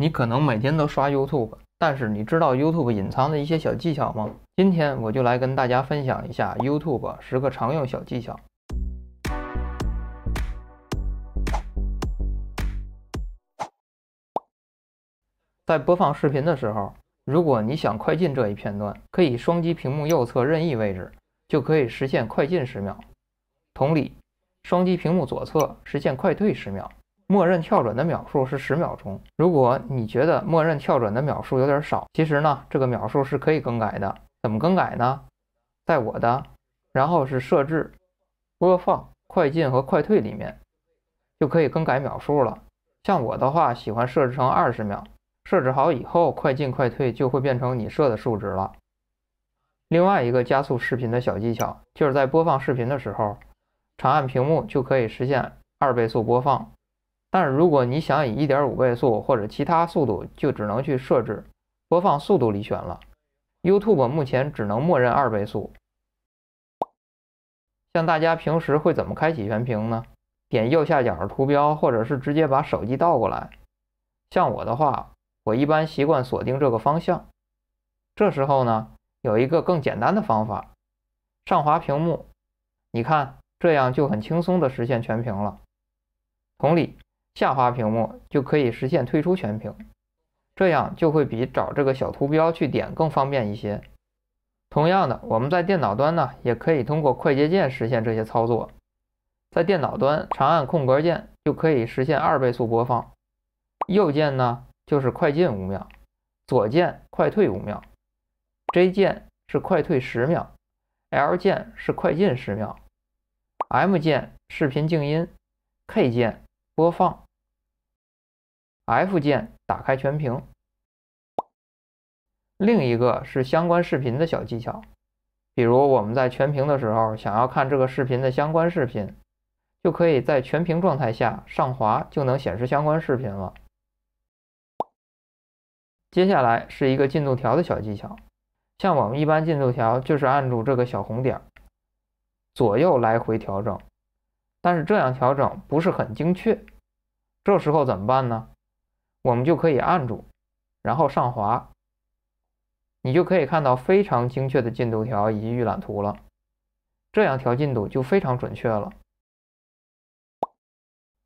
你可能每天都刷 YouTube，但是你知道 YouTube 隐藏的一些小技巧吗？今天我就来跟大家分享一下 YouTube 十个常用小技巧。在播放视频的时候，如果你想快进这一片段，可以双击屏幕右侧任意位置，就可以实现快进十秒。同理，双击屏幕左侧实现快退十秒。默认跳转的秒数是十秒钟。如果你觉得默认跳转的秒数有点少，其实呢，这个秒数是可以更改的。怎么更改呢？在我的，然后是设置、播放、快进和快退里面，就可以更改秒数了。像我的话，喜欢设置成二十秒。设置好以后，快进快退就会变成你设的数值了。另外一个加速视频的小技巧，就是在播放视频的时候，长按屏幕就可以实现二倍速播放。但是如果你想以一点五倍速或者其他速度，就只能去设置播放速度里选了。YouTube 目前只能默认二倍速。像大家平时会怎么开启全屏呢？点右下角的图标，或者是直接把手机倒过来。像我的话，我一般习惯锁定这个方向。这时候呢，有一个更简单的方法：上滑屏幕，你看，这样就很轻松的实现全屏了。同理。下滑屏幕就可以实现退出全屏，这样就会比找这个小图标去点更方便一些。同样的，我们在电脑端呢，也可以通过快捷键实现这些操作。在电脑端长按空格键就可以实现二倍速播放，右键呢就是快进五秒，左键快退五秒，J 键是快退十秒，L 键是快进十秒，M 键视频静音，K 键播放。F 键打开全屏，另一个是相关视频的小技巧，比如我们在全屏的时候想要看这个视频的相关视频，就可以在全屏状态下上滑就能显示相关视频了。接下来是一个进度条的小技巧，像我们一般进度条就是按住这个小红点左右来回调整，但是这样调整不是很精确，这时候怎么办呢？我们就可以按住，然后上滑，你就可以看到非常精确的进度条以及预览图了。这样调进度就非常准确了。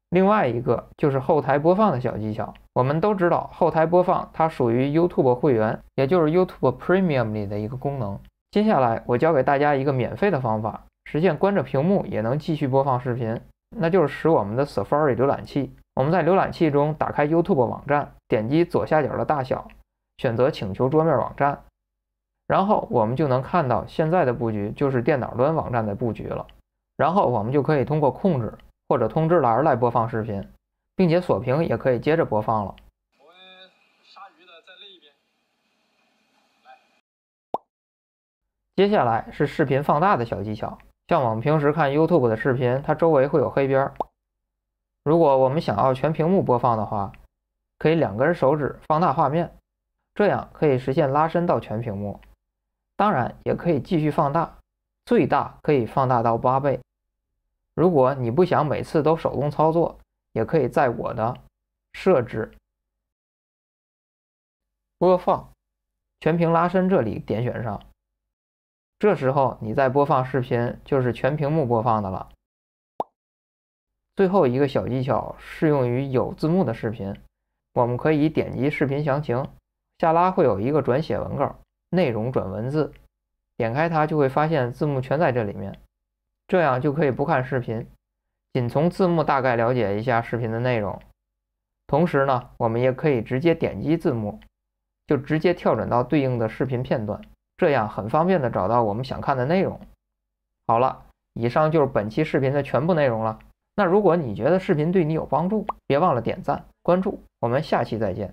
另外一个就是后台播放的小技巧，我们都知道，后台播放它属于 YouTube 会员，也就是 YouTube Premium 里的一个功能。接下来我教给大家一个免费的方法，实现关着屏幕也能继续播放视频，那就是使我们的 Safari 浏览器。我们在浏览器中打开 YouTube 网站，点击左下角的大小，选择请求桌面网站，然后我们就能看到现在的布局就是电脑端网站的布局了。然后我们就可以通过控制或者通知栏来播放视频，并且锁屏也可以接着播放了。我们鲨鱼的在另一边。来。接下来是视频放大的小技巧，像我们平时看 YouTube 的视频，它周围会有黑边。如果我们想要全屏幕播放的话，可以两根手指放大画面，这样可以实现拉伸到全屏幕。当然，也可以继续放大，最大可以放大到八倍。如果你不想每次都手动操作，也可以在我的设置播放全屏拉伸这里点选上，这时候你再播放视频就是全屏幕播放的了。最后一个小技巧适用于有字幕的视频，我们可以点击视频详情，下拉会有一个转写文稿，内容转文字，点开它就会发现字幕全在这里面，这样就可以不看视频，仅从字幕大概了解一下视频的内容。同时呢，我们也可以直接点击字幕，就直接跳转到对应的视频片段，这样很方便的找到我们想看的内容。好了，以上就是本期视频的全部内容了。那如果你觉得视频对你有帮助，别忘了点赞、关注，我们下期再见。